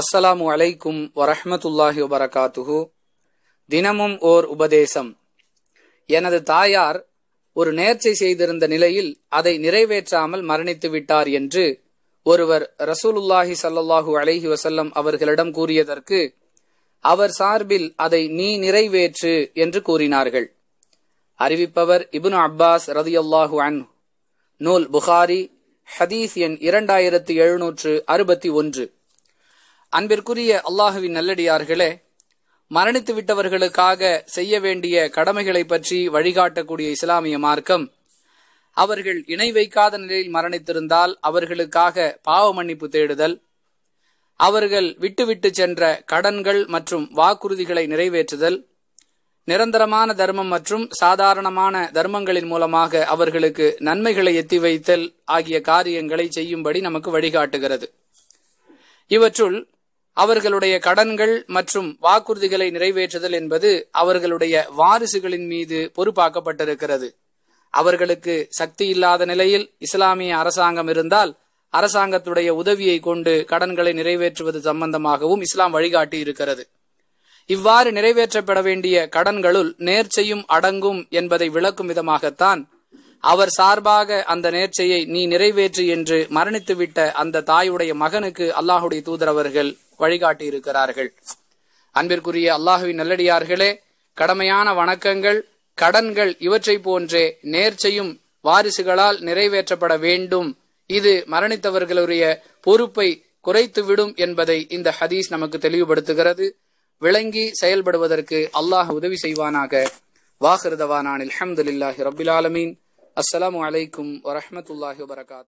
அஸ்ஸலாமு அலைக்கும் வரஹமத்துல்லாஹி வபரகாத்துஹு தினமும் ஓர் உபதேசம் எனது தாயார் ஒரு நேர்ச்சை செய்திருந்த நிலையில் அதை நிறைவேற்றாமல் மரணித்து விட்டார் என்று ஒருவர் ரசூலுல்லாஹி சல்லாஹூ அலஹி வசல்லம் அவர்களிடம் கூறியதற்கு அவர் சார்பில் அதை நீ நிறைவேற்று என்று கூறினார்கள் அறிவிப்பவர் இபுன் அப்பாஸ் ரதியுல்லாஹு அன் நூல் புகாரி ஹதீஸ் எண் இரண்டாயிரத்து எழுநூற்று அறுபத்தி ஒன்று அன்பிற்குரிய அல்லாஹுவின் நல்லடியார்களே மரணித்து விட்டவர்களுக்காக செய்ய வேண்டிய கடமைகளை பற்றி வழிகாட்டக்கூடிய இஸ்லாமிய மார்க்கம் அவர்கள் இணை வைக்காத நிலையில் மரணித்திருந்தால் அவர்களுக்காக பாவ மன்னிப்பு தேடுதல் அவர்கள் விட்டுவிட்டு சென்ற கடன்கள் மற்றும் வாக்குறுதிகளை நிறைவேற்றுதல் நிரந்தரமான தர்மம் மற்றும் சாதாரணமான தர்மங்களின் மூலமாக அவர்களுக்கு நன்மைகளை எத்தி வைத்தல் ஆகிய காரியங்களை செய்யும்படி நமக்கு வழிகாட்டுகிறது இவற்றுள் அவர்களுடைய கடன்கள் மற்றும் வாக்குறுதிகளை நிறைவேற்றுதல் என்பது அவர்களுடைய வாரிசுகளின் மீது பொறுப்பாக்கப்பட்டிருக்கிறது அவர்களுக்கு சக்தி இல்லாத நிலையில் இஸ்லாமிய அரசாங்கம் இருந்தால் அரசாங்கத்துடைய உதவியை கொண்டு கடன்களை நிறைவேற்றுவது சம்பந்தமாகவும் இஸ்லாம் வழிகாட்டி இருக்கிறது இவ்வாறு நிறைவேற்றப்பட வேண்டிய கடன்களுள் நேர்ச்சையும் அடங்கும் என்பதை விளக்கும் விதமாகத்தான் அவர் சார்பாக அந்த நேர்ச்சையை நீ நிறைவேற்று என்று மரணித்துவிட்ட அந்த தாயுடைய மகனுக்கு அல்லாஹுடைய தூதரவர்கள் வழிகாட்டி இருக்கிறார்கள் அன்பிற்குரிய அல்லாஹுவின் நல்லடியார்களே கடமையான வணக்கங்கள் கடன்கள் இவற்றை போன்றே நேர்ச்சையும் வாரிசுகளால் நிறைவேற்றப்பட வேண்டும் இது மரணித்தவர்களுடைய பொறுப்பை குறைத்துவிடும் என்பதை இந்த ஹதீஸ் நமக்கு தெளிவுபடுத்துகிறது விளங்கி செயல்படுவதற்கு அல்லாஹ் உதவி செய்வானாக வாஹிருதவானான் அலமதுல்லாஹி ரபுல் ஆலமீன் அஸ்லாம் வலைக்கும் வரமத்துல்லாஹி வரகாத்